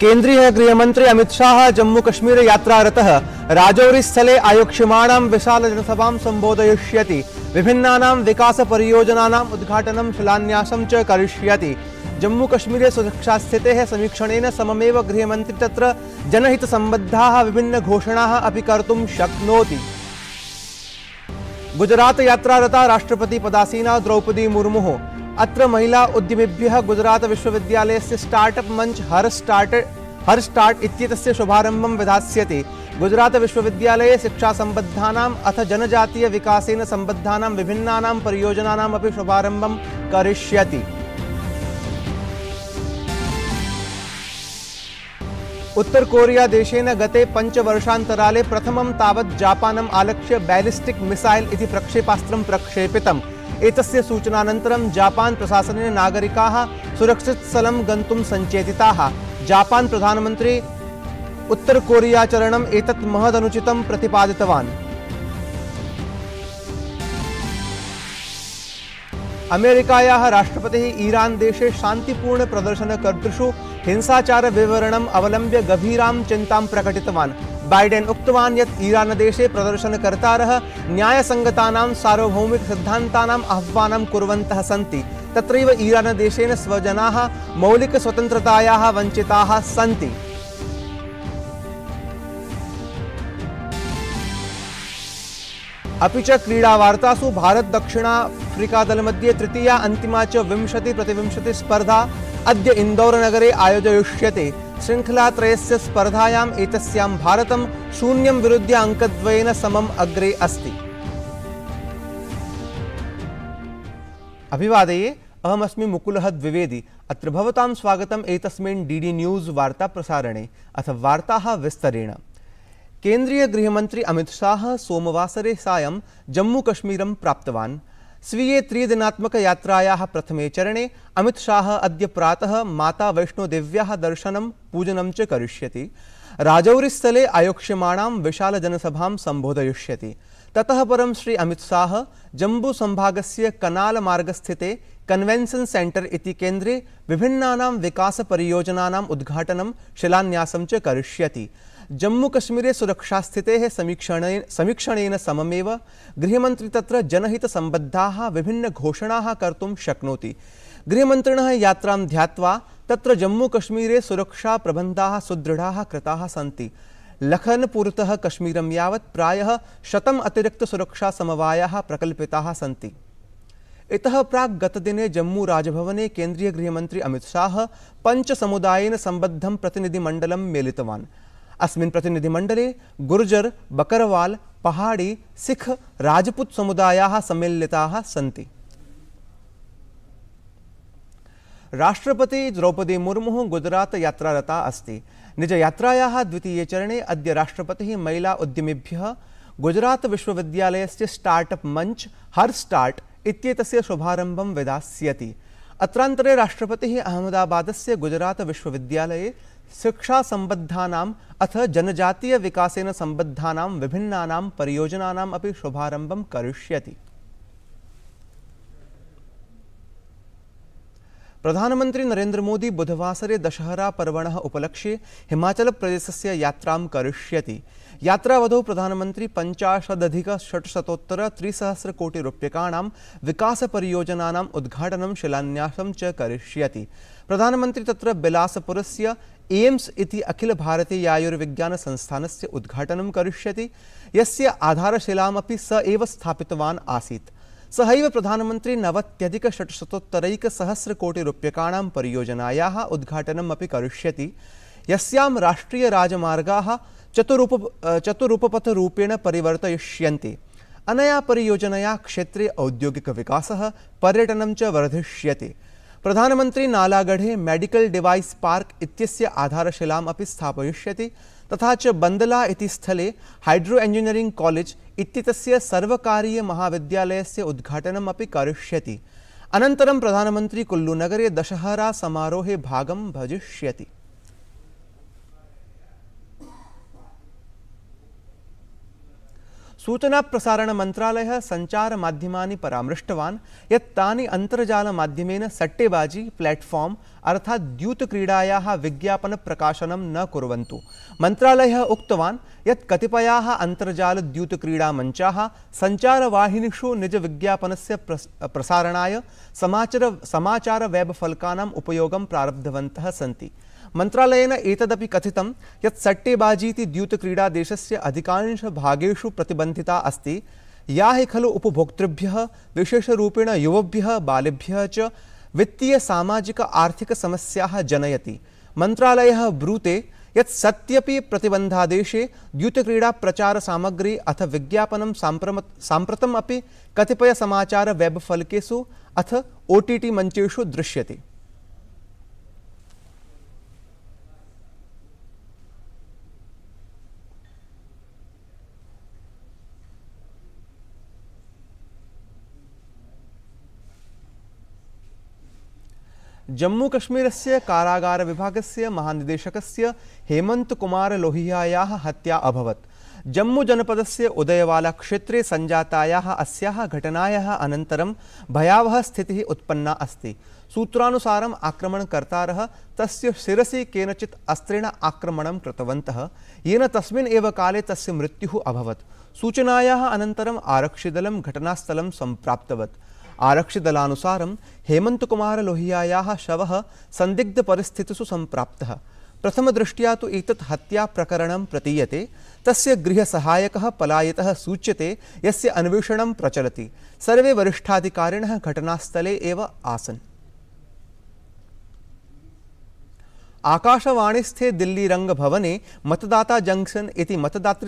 केन्द्रीय गृहमंत्री अमित शाह जम्मू कश्मीर राजौरी स्थले आयोक्ष्यमाण विशाल जनसभा संबोधय विभिन्ना विकास परियोजना उद्घाटन शिलान्यास क्य जम्मू समीक्षण सममे गृहमंत्री त्र जनहित संबद्धा विभिन्न घोषणा अभी कर्तुं शक्नो गुजरात यात्रारता पदासीना द्रौपदी मुर्मु अत्र महिला विश्वविद्यालय से स्टार्टअप मंच हर स्टार्ट हर स्टार्ट विधा गुजरात विश्वविद्यालय शिक्षा संबद्धा अथ संबद्धा विभिन्ना परियोजना शुभारंभ क्य उत्तर कोरिया उत्तरकोरियादेशेन गते पञ्चवर्षान्तराले प्रथम तबत जापानम आलक्ष्य बैलिस्टिक मिसाइल इति प्रक्षेपित प्रक्षेपितम् एतस्य सूचनानन्तरं जापान् प्रशासनेन नागरिकाः सुरक्षितस्थलं गन्तुं सञ्चेतिताः जापान् प्रधानमन्त्री उत्तरकोरियाचरणम् एतत् महदनुचितं प्रतिपादितवान् अमेरिकायाः राष्ट्रपतिः ईरान् देशे शान्तिपूर्णप्रदर्शनकर्तृषु हिंसाचारविवरणम् अवलम्ब्य गभीरां चिन्तां प्रकटितवान् बाइडेन बैडेन् उक्तवान् यत् ईरानदेशे प्रदर्शनकर्तारः न्यायसङ्गतानां सार्वभौमिकसिद्धान्तानाम् आह्वानं कुर्वन्तः सन्ति तत्रैव ईरानदेशेन स्वजनाः मौलिकस्वतन्त्रतायाः वञ्चिताः सन्ति अपि च दल मध्ये तृतीया अंतिमा च स्पर्धा अद्य नगरे आयोजयिष्यते शृङ्खलात्रयस्य स्पर्धायाम् एतस्यां भारतं शून्यं विरुद्ध्य अङ्कद्वयेन समम् अग्रे अस्ति अभिवादये अहमस्मि मुकुलः द्विवेदी अत्र भवतां स्वागतम् एतस्मिन् डीडी न्यूज वार्ता प्रसारणे अथ वार्ताः विस्तरेण केन्द्रीय केन्द्रीयगृहमन्त्री अमितशाहः सोमवासरे सायं जम्मूकश्मीरं प्राप्तवान् त्रिदिनात्मक यात्राया प्रथमे चरणे शाह अद्य प्रातः माता वैष्णोदेव्याः दर्शनं पूजनं च स्थले राजौरिस्थले विशाल जनसभा सम्बोधयिष्यति तत परं श्री कनाल जम्बूसम्भागस्य कनालमार्गस्थिते कन्वेंशन सेंटर इति केन्द्रे विभिन्ना विकास परियोजना उद्घाटन शिलान्यास क्यों जम्मू जम्मूकश्मीरे सुरक्षास्थितेः समीक्षणेन समीक्षणेन सममेव गृहमन्त्री तत्र विभिन्न घोषणा कर्त शक्नोति गृहमन्त्रिणः यात्रा ध्यात्वा तत्र जम्मूकश्मीरे सुरक्षाप्रबन्धाः सी लखनपुर कश्मीर लखनपुरतः प्राय यावत् प्रायः शतम् अतिरिक्तसुरक्षासमवायाः प्रकल्पिताः सन्ति इतः प्राक् गतदिने जम्मू राजभवने शाह पंच समुदायन संबद्ध प्रतिनिधिमंडल मेलित अस्मिन् प्रतिनिधिमण्डले गुर्जर बकरवाल पहाड़ी सिख राजपूत समुदायाः सम्मिलिताः सन्ति राष्ट्रपति द्रौपदी मुर्मु गुजरात यात्रारता अस्ति निजयात्रायाः द्वितीये चरणे अद्य राष्ट्रपतिः महिला उद्यमिभ्यः गुजरात विश्वविद्यालयस्य स्टार्टअप मंच हर स्टार्ट इत्येतस्य शुभारंभं राष्ट्रपति अहमदाबाद अहमदाबादस्य गुजरात विश्वविद्यालये शिक्षासम्बद्धानाम् अथ जनजातीय विकासेन सम्बद्धानां विभिन्नानां परियोजनानाम् अपि शुभारम्भं करिष्यति नरेंद्र मोदी बुधवासरे दशहरा हिमाचल उपलक्ष्ये से यात्रा क्यों यात्रावधौ प्रधानमन्त्री पञ्चाशदधिक षट्शतोत्तर त्रिसहस्रकोटिरूप्यकाणां विकासपरियोजनानाम् उद्घाटनं शिलान्यासं च करिष्यति प्रधानमन्त्री तत्र अखिल भारतीय इति संस्थान से करिष्यति यस्य आधारशिला स एव स्थापितवान् आसीत् सहैव प्रधानमन्त्री नवत्यधिकषट्शतोत्तरैकसहस्रकोटिरूप्यकाणां परियोजनायाः उद्घाटनम् अपि करिष्यति यहाँ राष्ट्रियराजमार्गाः चतुरुप चतुरुपपथरूपेण परिवर्त्य अनया परियोजनया क्षेत्रे औद्योगिकविकासः पर्यटन च वर्धिष्य प्रधानमंत्री नालागढ़े मेडिकल डिवाइस पार्क इत्यस्य आधारशिलाम् अपि स्थापयिष्यति तथा च बंदला इति स्थले हाइड्रो इंजीनियरिंग कॉलेज इत्येतस्य से उद्घाटनम् अपि करिष्यति प्रधानमंत्री कुल्लू नगरे दशहरा समारोहे भागम भजिष्यति सूचना संचार सञ्चारमाध्यमानि परामृष्टवा यत् अंतर्जाल मध्यम सट्टेबाजी अर्थ द्यूतक्रीड़ाया विज्ञापन प्रकाशन न उतवा मन्त्रालयः अंतर्जाल द्यूतक्रीड़ा मंचा अन्तर्जालद्यूतक्रीडामञ्चाः निज विज्ञापन प्रस प्रसारणा सचार समाचारवेबफलकानाम् उपयोग प्रारब्धवत सी मंत्रालय एतदपि कथित ये सट्टेबाजी द्यूतक्रीडा अकांश अधिकांशभागेषु प्रतिबंधिता अस्त या हि खलु विशेषेण युवभ्य बालेभ्य वित्तीय सामाजिक आर्थिक समस्या जनयति मंत्रालय ब्रूते प्रतिबंधादेशे द्यूतक्रीड़ा प्रचार सामग्री अथ सांप्रतम कतिपय सचार वेब कतिपयसमाचारवेबफलकेषु अथ ओ टी टी दृश्यते महानिदेशक हेमंत कुमार लोहिया हत्या जनपद से उदयवाला सञ्जातायाः अस्याः घटनाया अनन्तरं भयावह स्थित उत्पन्ना अस्त सूत्रानुसारम् आक्रमणकर्ता तस्य शिरसि अस्त्रेण आक्रमण कृतवन्तः येन तस्मिन् एव काले तस्य मृत्युः अभवत् सूचनायाः अनन्तरम् आरक्षिदलं घटनास्थलं संदिग्ध हेमन्तकुमारलोहियायाः संप्राप्त प्रथम दृष्टिया तो एक हत्या प्रकरण प्रतीयते तस्य सहायक पलायत सूच्यते यस्य अन्वेषण प्रचलति सर्वे वरिष्ठाधिकारिणः घटनास्थले एव आसन् आकाशवाणीस्थे भवने मतदाता जंक्शन इति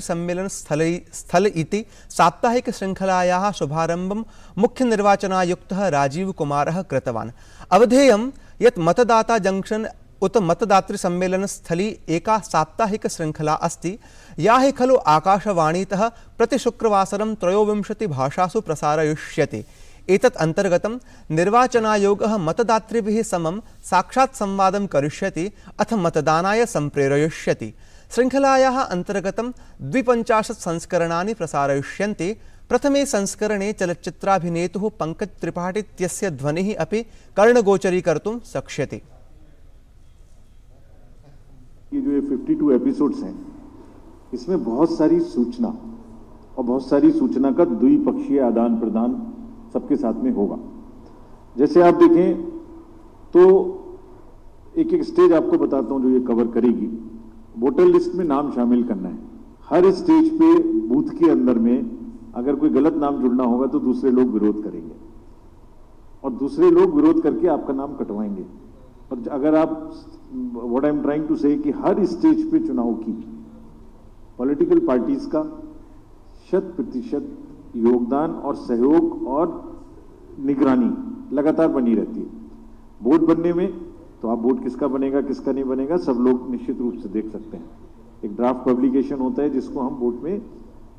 सम्मेलन स्थल इति साप्ताहिकशृङ्खलायाः शुभारम्भं राजीव कुमार कृतवान् अवधेय ये मतदाता जंक्शन उत स्थली एका श्रृंखला अस्त या हि खलु प्रतिशुक्रवासर प्रतिशुक्रवासरं त्रयोविंशतिभाषासु प्रसारयिष्यते एतत् अन्तर्गतं निर्वाचनायोगः मतदातृभिः समं साक्षात् संवादं करिष्यति अथ मतदानाय सम्प्रेरयिष्यति शृङ्खलायाः अन्तर्गतं द्विपञ्चाशत् संस्करणानि प्रसारयिष्यन्ते प्रथमे संस्करणे चलच्चित्राभिनेतुः त्रिपाठी इत्यस्य ध्वनिः अपि कर्णगोचरीकर्तुं शक्ष्यते ये जो ये 52 एपिसोड्स हैं इसमें बहुत सारी सूचना और बहुत सारी सूचना का द्विपक्षीय आदान प्रदान सबके साथ में होगा जैसे आप देखें तो एक एक स्टेज आपको बताता हूं जो ये कवर करेगी वोटर लिस्ट में नाम शामिल करना है हर स्टेज पे बूथ के अंदर में अगर कोई गलत नाम जुड़ना होगा तो दूसरे लोग विरोध करेंगे और दूसरे लोग विरोध करके आपका नाम कटवाएंगे और अगर आप what I am trying to say कि हर स्टेज पे चुनाव की पॉलिटिकल पार्टीज का शत प्रतिशत योगदान और सहयोग और निगरानी लगातार बनी रहती है बोर्ड बनने में तो आप बोर्ड किसका बनेगा किसका नहीं बनेगा सब लोग निश्चित रूप से देख सकते हैं एक ड्राफ्ट पब्लिकेशन होता है जिसको हम बोर्ड में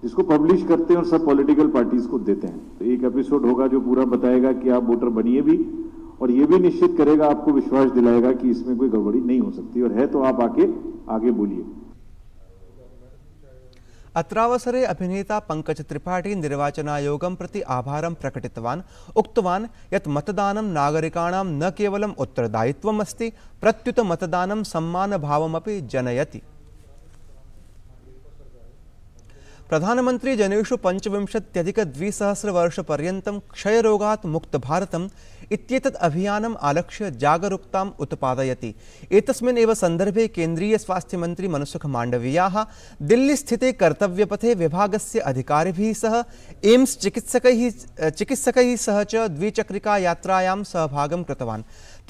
जिसको पब्लिश करते हैं और सब पॉलिटिकल पार्टीज को देते हैं तो एक एपिसोड होगा जो पूरा बताएगा कि आप वोटर बनिए भी और ये भी निश्चित करेगा आपको विश्वास दिलाएगा कि इसमें कोई गड़बड़ी नहीं हो सकती और है तो आप आके आगे बोलिए अत्रावसरे अभिनेता पंकज त्रिपाठी आयोग प्रति आभार प्रकटित उतवा ये मतदान नागरिकाणां न केवल उत्तरदायित्वमस्ति प्रत्युत मतदान सम्मान भाव जनयती प्रधानमन्त्री जनेषु क्षय रोगा मुक्त भारत अभियानम् आलक्ष्य जागरूकताम् केन्द्रीय स्वास्थ्य मंत्री मनसुख केन्द्रीयस्वास्थ्यमन्त्री दिल्ली स्थित कर्तव्यपथे से अधिकारिभिः सह एम्स चिकित्सक चिकित्सक सह च द्विचक्रिकायात्रायां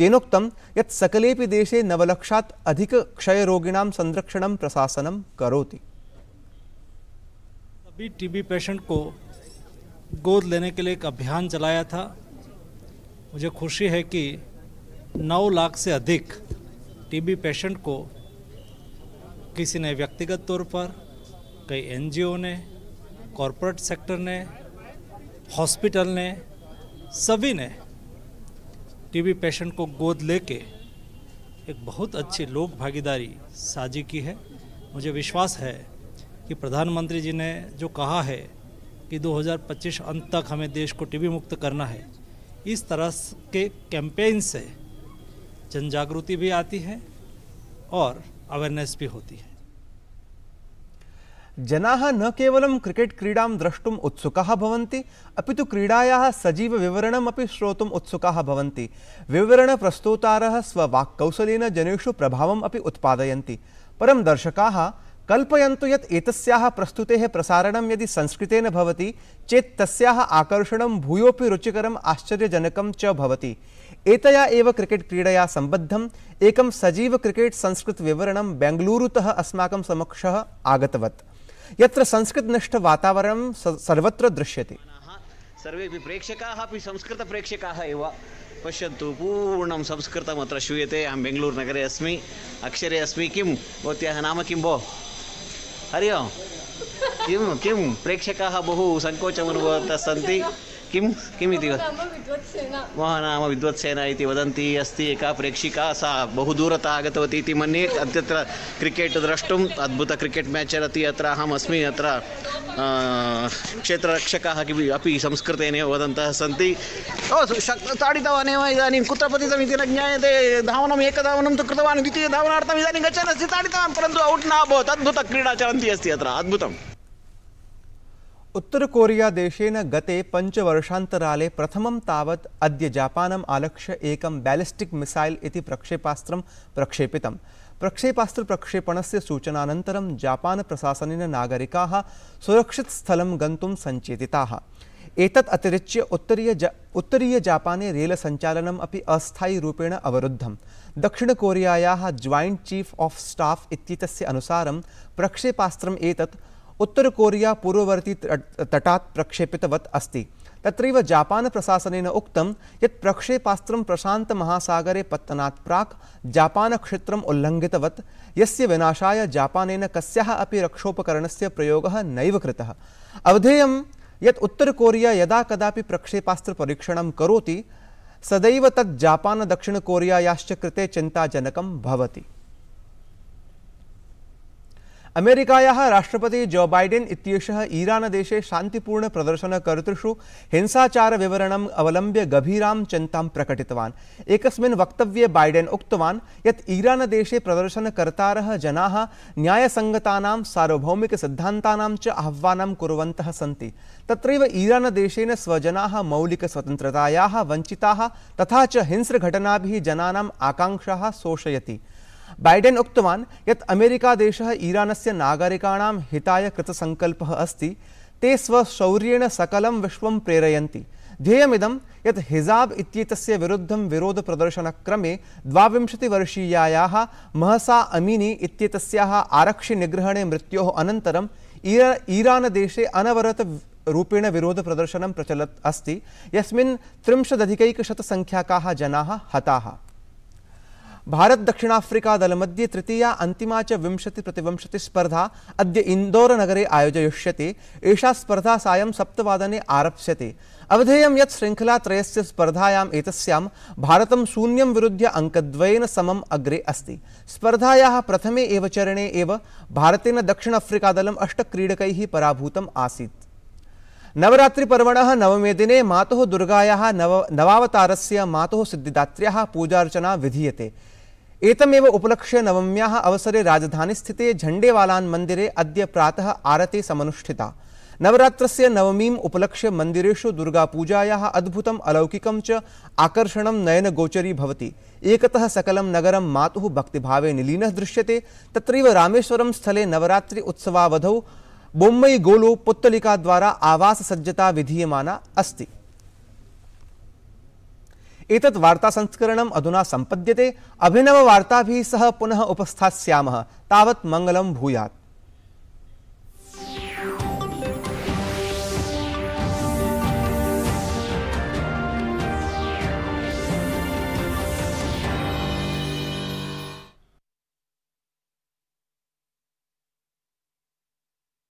तेनोक्त ये सकले देशे नवलक्षा देशे क्षय अधिकक्षयरोगिणां संरक्षण प्रशासन कौती भी टीबी पेशेंट को गोद लेने के लिए एक अभियान चलाया था मुझे खुशी है कि 9 लाख से अधिक टीबी पेशेंट को किसी ने व्यक्तिगत तौर पर कई एनजीओ ने कॉरपोरेट सेक्टर ने हॉस्पिटल ने सभी ने टीबी पेशेंट को गोद लेके एक बहुत अच्छी लोक भागीदारी साझी की है मुझे विश्वास है कि प्रधानमंत्री जी ने जो कहा है कि 2025 अंत तक हमें देश को टीबी मुक्त करना है इस तरह के कैंपेन से जन जागृति भी आती है और अवेयरनेस भी होती है जना न केवल क्रिकेट क्रीड़ा द्रष्टुम उत्सुका अभी तो क्रीड़ाया सजीव सजीवविवरणमपि श्रोत उत्सुका विवरण प्रस्तुता स्ववाक्कौशलेन जनसु प्रभाव अभी उत्पादय परम दर्शका कल्पयन्तु यत् एतस्याः प्रस्तुतेः प्रसारणं यदि संस्कृतेन भवति चेत् तस्याः आकर्षणं भूयोऽपि रुचिकरम् आश्चर्यजनकं च भवति एतया एव क्रिकेट् क्रीडया सम्बद्धम् एकं सजीव क्रिकेट् संस्कृतविवरणं बेङ्गलूरुतः अस्माकं समक्षः आगतवत् यत्र संस्कृतनिष्ठवातावरणं सर्वत्र दृश्यते सर्वेपि प्रेक्षकाः अपि संस्कृतप्रेक्षकाः एव पश्यन्तु पूर्णं संस्कृतमत्र श्रूयते अहं बेङ्गलूरुनगरे अस्मि अक्षरे अस्मि किं भवत्याः नाम किं भो हरिओं ओम् किं किं प्रेक्षकाः बहु सङ्कोचम् अनुभवन्तः सन्ति किं किमिति मम नाम विद्वत्सेन इति वदन्ती अस्ति एका प्रेक्षिका सा बहुदूरतः आगतवती इति मन्ये अद्यत्र क्रिकेट् द्रष्टुम् अद्भुत क्रिकेट् मेच् चलति अत्र अहम् अस्मि अत्र क्षेत्ररक्षकाः किमपि अपि संस्कृतेनैव वदन्तः सन्ति ओ ताडितवानेव इदानीं कुत्र पतितमिति न ज्ञायते धावनम् एकधावनं तु कृतवान् द्वितीयधावनार्थम् इदानीं गच्छन् अस्ति ताडितवान् परन्तु औट् न अभवत् अद्भुतक्रीडा चलन्ती अस्ति अत्र अद्भुतम् उत्तर कोरिया देशेन गते पंच पञ्चवर्षान्तराले प्रथमं तावत् अद्य जापानम आलक्ष्य एकं बैलिस्टिक मिसाइल इति प्रक्षेपास्त्रं प्रक्षेपितं प्रक्षेपास्त्रप्रक्षेपणस्य सूचनानन्तरं जापानप्रशासनेन नागरिकाः सुरक्षितस्थलं गन्तुं सञ्चेतिताः एतत् अतिरिच्य उत्तरीय जा, उत्तरीय जापाने रेल संचालनम अपि अस्थायी रूपेण अवरुद्धम दक्षिण कोरियाया ज्वाइंट चीफ ऑफ स्टाफ इत्येतस्य अनुसारम प्रक्षेपास्त्रम एतत् उत्तर कोरिया पूर्ववर्ती तटा प्रक्षेपितवत् अस्त तत्रैव जापान उक्त ये प्रक्षेपास्त्र प्रशांत महासागरे पत्तना प्राक् जापानक्षेत्रम् उल्लङ्घितवत् यस्य विनाशाय जापान कस्याः अपि रक्षोपकरणस्य प्रयोगः नैव अवधेय अवधेयं यत् कोरिया यदा कदापि परीक्षण करोति सदैव तत् जापानदक्षिणकोरियायाश्च कृते चिन्ताजनकं भवति अमेरिकाया राष्ट्रपति जो बाइडेन प्रदर्शन कर्तृषु हिंसाचार विवरण अवलंब्य गभीरां चिंता प्रकटितवान् एक वक्तव्ये बाइडेन ईरान देशे ईरानदेशे प्रदर्शनकर्तारः जनाः न्यायसङ्गतानां सिद्धांता च कुरंत सी त्रीरान देशन स्वजना मौलिक स्वतंत्रता वंचिता तथा हिंस्रघटना जनाना आकांक्षा शोषयती बैडेन् उक्तवान् यत् अमेरिकादेशः से नागरिकाणां हिताय कृतसकल अस्त ते स्वशौर्येण सकलं विश्वं प्रेरयन्ति ध्येयमिदं यत् हिजाब् इत्येतस्य विरुद्धं विरोधप्रदर्शनक्रमे द्वाविंशतिवर्षीयायाः महसा अमीनी आरक्षि निग्रहणे मृत्यो अनन्तरं ईरा ईरानदेशे अनवरत रूपेण विरोधप्रदर्शनं अस्त अस्ति यस्मिन् त्रिंशदधिकैकशतसङ्ख्याकाः जनाः हताः भारत दक्षिण अफ्रीका दल मध्ये तृतीया अंतिमा च विंशति प्रतिविंशति स्पर्धा अद्य नगरे आयोजयिष्यते एषा स्पर्धा सायं सप्तवादने आरप्स्यते अवधेयं यत् शृङ्खलात्रयस्य स्पर्धायाम् एतस्यां भारतं शून्यं विरुध्य अङ्कद्वयेन समम् अग्रे अस्ति स्पर्धायाः प्रथमे एव चरणे एव भारतेन दक्षिण अष्ट अष्टक्रीडकैः पराभूतम् आसीत् नवरात्रिपर्वणः नवमे दिने मातुः दुर्गायाः नव नवावतारस्य मातुः सिद्धिदात्र पूजार्चना विधीये एतमेव उपलक्ष्य नवम्या अवसरे स्थित झंडेवाला मन्दिरे अद्य प्रातः आरती समनुष्ठिता नवरात्र नवमी उपलक्ष्य मन्दिरेषु दुर्गापूजायाः अद्भुत अलौकिक च नयन गोचरी भवति एकतः सकलं नगरं मातुः भक्तिभावे निलीन दृश्यते तत्रैव रामेश्वरं स्थले नवरात्रि उत्सवावधौ బొమ్మయి గోలు పుత్తలికా ద్వారా ఆవాస సజ్జత విధీయమాన అస్తి एतत् वार्तासंस्करणम् अधुना संपद्यते सम्पद्यते अभिनववार्ताभिः सह पुनः उपस्थास्यामः तावत् मङ्गलं भूयात्